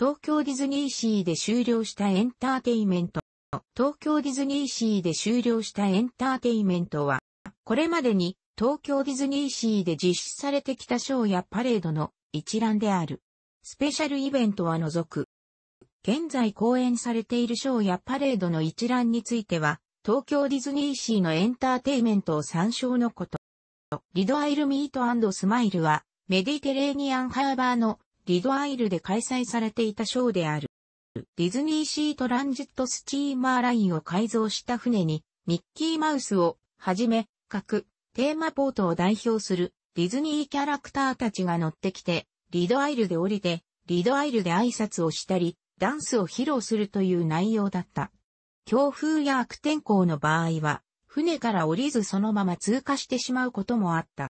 東京ディズニーシーで終了したエンターテイメント。東京ディズニーシーで終了したエンターテイメントは、これまでに東京ディズニーシーで実施されてきたショーやパレードの一覧である。スペシャルイベントは除く。現在公演されているショーやパレードの一覧については、東京ディズニーシーのエンターテイメントを参照のこと。リドアイルミートスマイルは、メディテレーニアンハーバーのリドアイルで開催されていたショーである。ディズニーシートランジットスチーマーラインを改造した船に、ミッキーマウスをはじめ、各テーマポートを代表するディズニーキャラクターたちが乗ってきて、リドアイルで降りて、リドアイルで挨拶をしたり、ダンスを披露するという内容だった。強風や悪天候の場合は、船から降りずそのまま通過してしまうこともあった。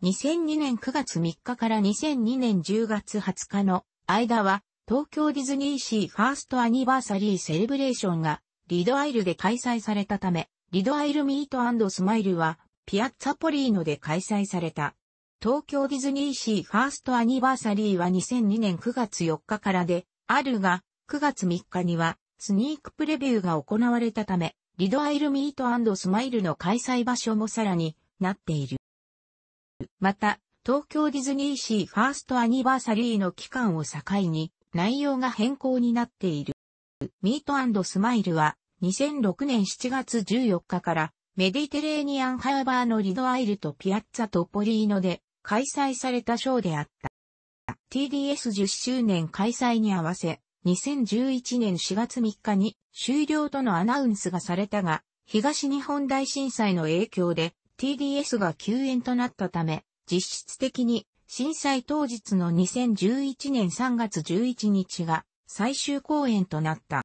2002年9月3日から2002年10月20日の間は、東京ディズニーシーファーストアニバーサリーセレブレーションがリドアイルで開催されたため、リドアイルミートスマイルはピアッツァポリーノで開催された。東京ディズニーシーファーストアニバーサリーは2002年9月4日からで、あるが、9月3日にはスニークプレビューが行われたため、リドアイルミートスマイルの開催場所もさらになっている。また、東京ディズニーシーファーストアニバーサリーの期間を境に内容が変更になっている。ミートスマイルは2006年7月14日からメディテレーニアンハーバーのリドアイルとピアッツァとポリーノで開催されたショーであった。TDS10 周年開催に合わせ2011年4月3日に終了とのアナウンスがされたが、東日本大震災の影響で TDS が休園となったため、実質的に震災当日の2011年3月11日が最終公演となった。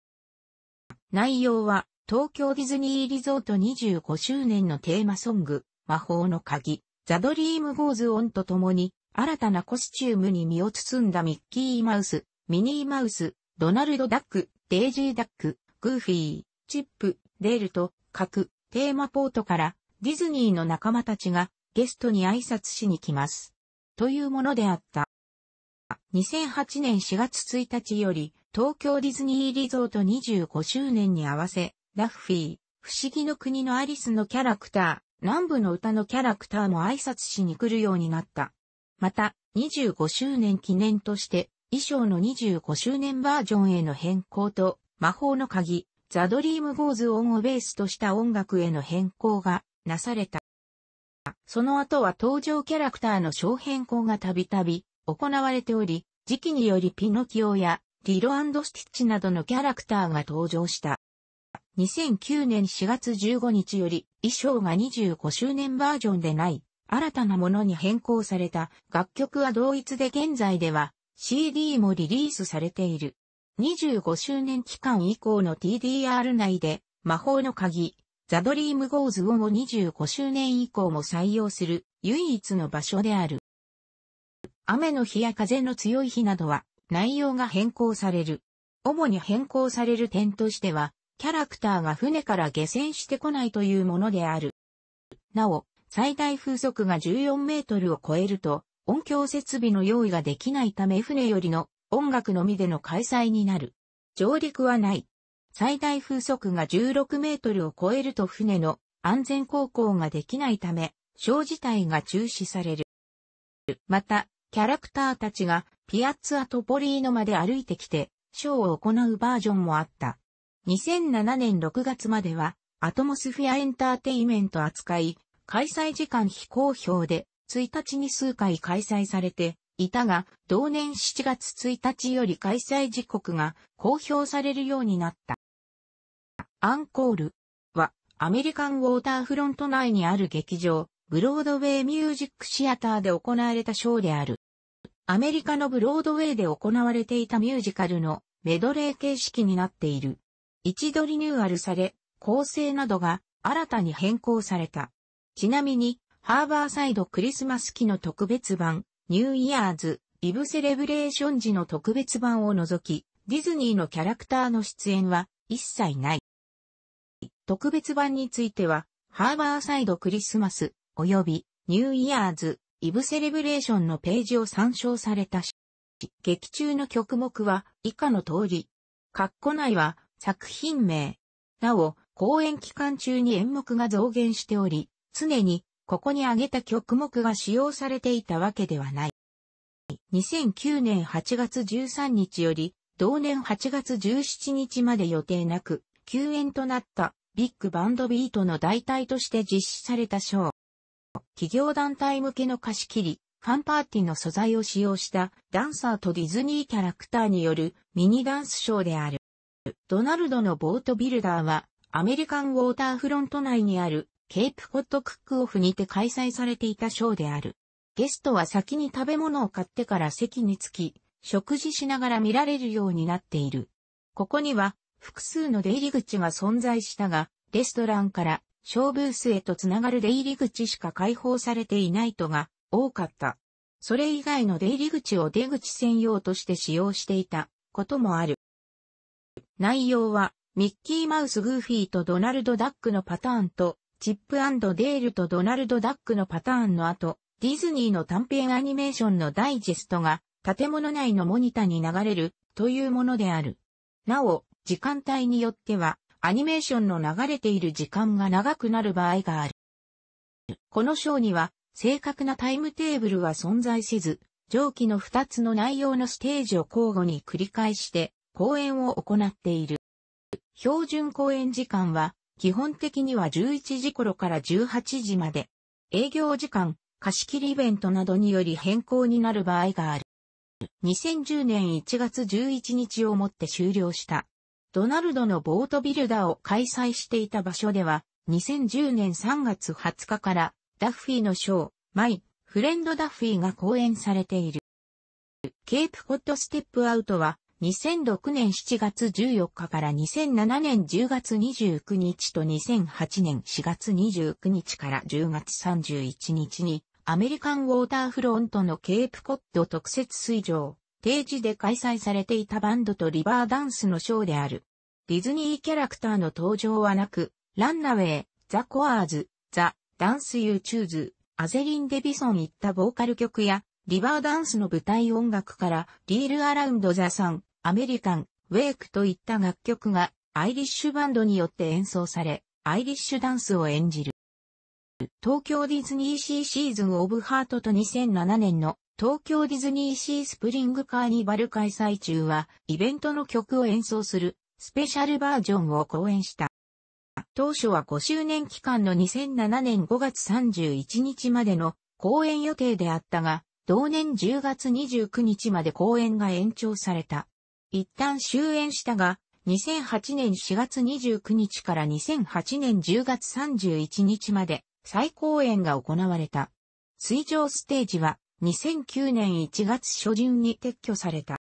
内容は東京ディズニーリゾート25周年のテーマソング、魔法の鍵、ザ・ドリーム・ゴーズ・オンと共に、新たなコスチュームに身を包んだミッキーマウス、ミニーマウス、ドナルド・ダック、デイジー・ダック、グーフィー、チップ、デールと、各テーマポートからディズニーの仲間たちがゲストに挨拶しに来ます。というものであった。2008年4月1日より東京ディズニーリゾート25周年に合わせ、ラッフィー、不思議の国のアリスのキャラクター、南部の歌のキャラクターも挨拶しに来るようになった。また、25周年記念として、衣装の25周年バージョンへの変更と、魔法の鍵、ザ・ドリーム・ゴーズ・オンをベースとした音楽への変更がなされた。その後は登場キャラクターの小変更がたびたび行われており、時期によりピノキオやリロスティッチなどのキャラクターが登場した。2009年4月15日より衣装が25周年バージョンでない新たなものに変更された楽曲は同一で現在では CD もリリースされている。25周年期間以降の TDR 内で魔法の鍵、ザ・ドリーム・ゴーズ・オンを25周年以降も採用する唯一の場所である。雨の日や風の強い日などは内容が変更される。主に変更される点としては、キャラクターが船から下船してこないというものである。なお、最大風速が14メートルを超えると、音響設備の用意ができないため船よりの音楽のみでの開催になる。上陸はない。最大風速が16メートルを超えると船の安全航行ができないため、ショー自体が中止される。また、キャラクターたちがピアッツアトポリーノまで歩いてきて、ショーを行うバージョンもあった。2007年6月までは、アトモスフィアエンターテイメント扱い、開催時間非公表で、1日に数回開催されていたが、同年7月1日より開催時刻が公表されるようになった。アンコールはアメリカンウォーターフロント内にある劇場、ブロードウェイミュージックシアターで行われたショーである。アメリカのブロードウェイで行われていたミュージカルのメドレー形式になっている。一度リニューアルされ、構成などが新たに変更された。ちなみに、ハーバーサイドクリスマス期の特別版、ニューイヤーズ、イブセレブレーション時の特別版を除き、ディズニーのキャラクターの出演は一切ない。特別版については、ハーバーサイドクリスマス、及びニューイヤーズ、イブセレブレーションのページを参照されたし、劇中の曲目は以下の通り。括弧内は作品名。なお、公演期間中に演目が増減しており、常にここに挙げた曲目が使用されていたわけではない。2009年8月13日より、同年8月17日まで予定なく、休演となったビッグバンドビートの代替として実施されたショー。企業団体向けの貸し切り、ファンパーティーの素材を使用したダンサーとディズニーキャラクターによるミニダンスショーである。ドナルドのボートビルダーはアメリカンウォーターフロント内にあるケープコットクックオフにて開催されていたショーである。ゲストは先に食べ物を買ってから席に着き、食事しながら見られるようになっている。ここには複数の出入り口が存在したが、レストランから小ブースへとつながる出入り口しか開放されていないとが多かった。それ以外の出入り口を出口専用として使用していたこともある。内容はミッキーマウスグーフィーとドナルド・ダックのパターンとチップデールとドナルド・ダックのパターンの後、ディズニーの短編アニメーションのダイジェストが建物内のモニタに流れるというものである。なお、時間帯によっては、アニメーションの流れている時間が長くなる場合がある。この章には、正確なタイムテーブルは存在せず、上記の2つの内容のステージを交互に繰り返して、公演を行っている。標準公演時間は、基本的には11時頃から18時まで。営業時間、貸し切りイベントなどにより変更になる場合がある。2010年1月11日をもって終了したドナルドのボートビルダーを開催していた場所では、2010年3月20日から、ダッフィーのショー、マイ、フレンドダッフィーが公演されている。ケープコットステップアウトは、2006年7月14日から2007年10月29日と2008年4月29日から10月31日に、アメリカンウォーターフロントのケープコット特設水上、定時で開催されていたバンドとリバーダンスのショーである。ディズニーキャラクターの登場はなく、ランナウェイ、ザ・コアーズ、ザ・ダンス・ユー・チューズ、アゼリン・デビソンいったボーカル曲や、リバーダンスの舞台音楽から、リール・アラウンド・ザ・サン、アメリカン、ウェイクといった楽曲が、アイリッシュバンドによって演奏され、アイリッシュダンスを演じる。東京ディズニーシーシーズンオブハートと2007年の東京ディズニーシースプリングカーニバル開催中は、イベントの曲を演奏するスペシャルバージョンを公演した。当初は5周年期間の2007年5月31日までの公演予定であったが、同年10月29日まで公演が延長された。一旦終演したが、2008年4月29日から2008年10月31日まで再公演が行われた。水上ステージは2009年1月初旬に撤去された。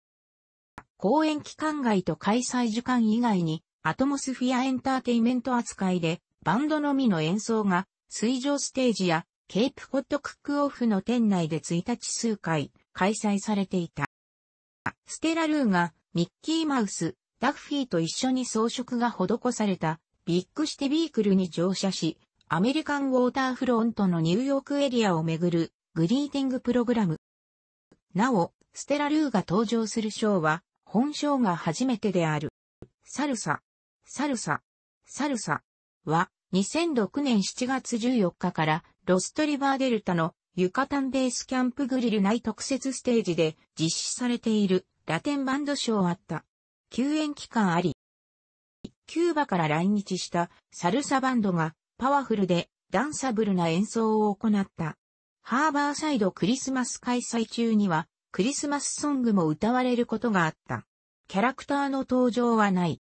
公演期間外と開催時間以外に、アトモスフィアエンターテイメント扱いで、バンドのみの演奏が、水上ステージや、ケープコットクックオフの店内で1日数回、開催されていた。ステラルーが、ミッキーマウス、ダッフィーと一緒に装飾が施された、ビッグシテビークルに乗車し、アメリカンウォーターフロントのニューヨークエリアを巡るグリーティングプログラム。なお、ステラルーが登場するショーは、本ショーが初めてである。サルサ、サルサ、サルサは、2006年7月14日から、ロストリバーデルタのユカタンベースキャンプグリル内特設ステージで実施されているラテンバンドショーあった。休園期間あり。キューバから来日したサルサバンドがパワフルでダンサブルな演奏を行った。ハーバーサイドクリスマス開催中には、クリスマスソングも歌われることがあった。キャラクターの登場はない。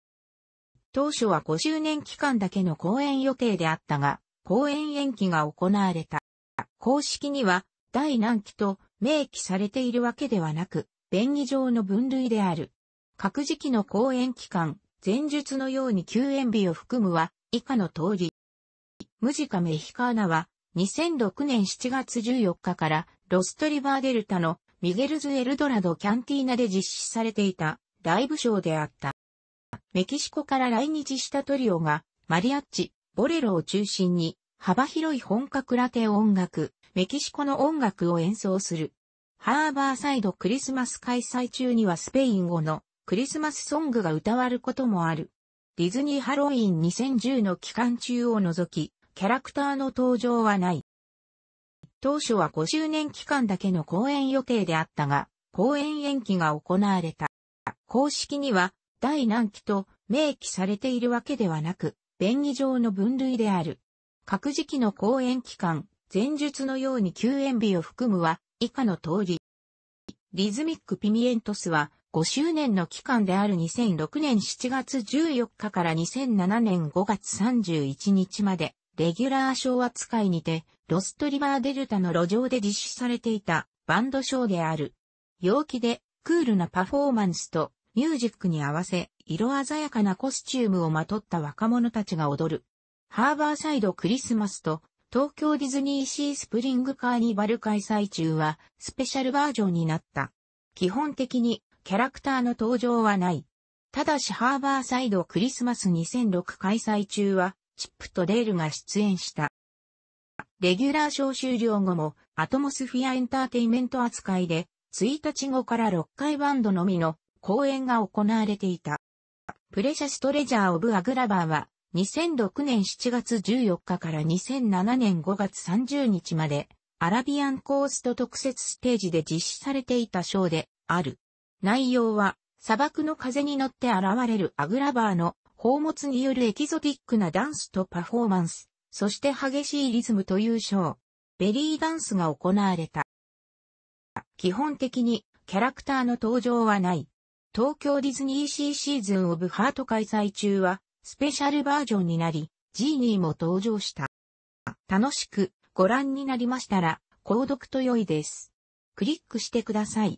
当初は5周年期間だけの公演予定であったが、公演延期が行われた。公式には、第何期と明記されているわけではなく、便宜上の分類である。各時期の公演期間、前述のように休演日を含むは、以下の通り。ムジカメヒカーナは、2006年7月14日からロストリバーデルタのミゲルズ・エルドラド・キャンティーナで実施されていたライブショーであった。メキシコから来日したトリオがマリアッチ、ボレロを中心に幅広い本格ラテ音楽、メキシコの音楽を演奏する。ハーバーサイドクリスマス開催中にはスペイン語のクリスマスソングが歌わることもある。ディズニーハロウィン2010の期間中を除き、キャラクターの登場はない。当初は5周年期間だけの公演予定であったが、公演延期が行われた。公式には、第何期と明記されているわけではなく、便宜上の分類である。各時期の公演期間、前述のように休演日を含むは、以下の通り。リズミックピミエントスは、5周年の期間である2006年7月14日から2007年5月31日まで、レギュラー賞扱いにて、ロストリバーデルタの路上で実施されていたバンドショーである。陽気でクールなパフォーマンスとミュージックに合わせ、色鮮やかなコスチュームをまとった若者たちが踊る。ハーバーサイドクリスマスと東京ディズニーシースプリングカーニバル開催中はスペシャルバージョンになった。基本的にキャラクターの登場はない。ただしハーバーサイドクリスマス2006開催中はチップとデールが出演した。レギュラー賞終了後も、アトモスフィアエンターテイメント扱いで、1日後から6回バンドのみの公演が行われていた。プレシャストレジャー・オブ・アグラバーは、2006年7月14日から2007年5月30日まで、アラビアンコースト特設ステージで実施されていたショーである。内容は、砂漠の風に乗って現れるアグラバーの宝物によるエキゾティックなダンスとパフォーマンス、そして激しいリズムというー、ベリーダンスが行われた。基本的にキャラクターの登場はない。東京ディズニーシーシーズンオブハート開催中はスペシャルバージョンになり、ジーニーも登場した。楽しくご覧になりましたら、購読と良いです。クリックしてください。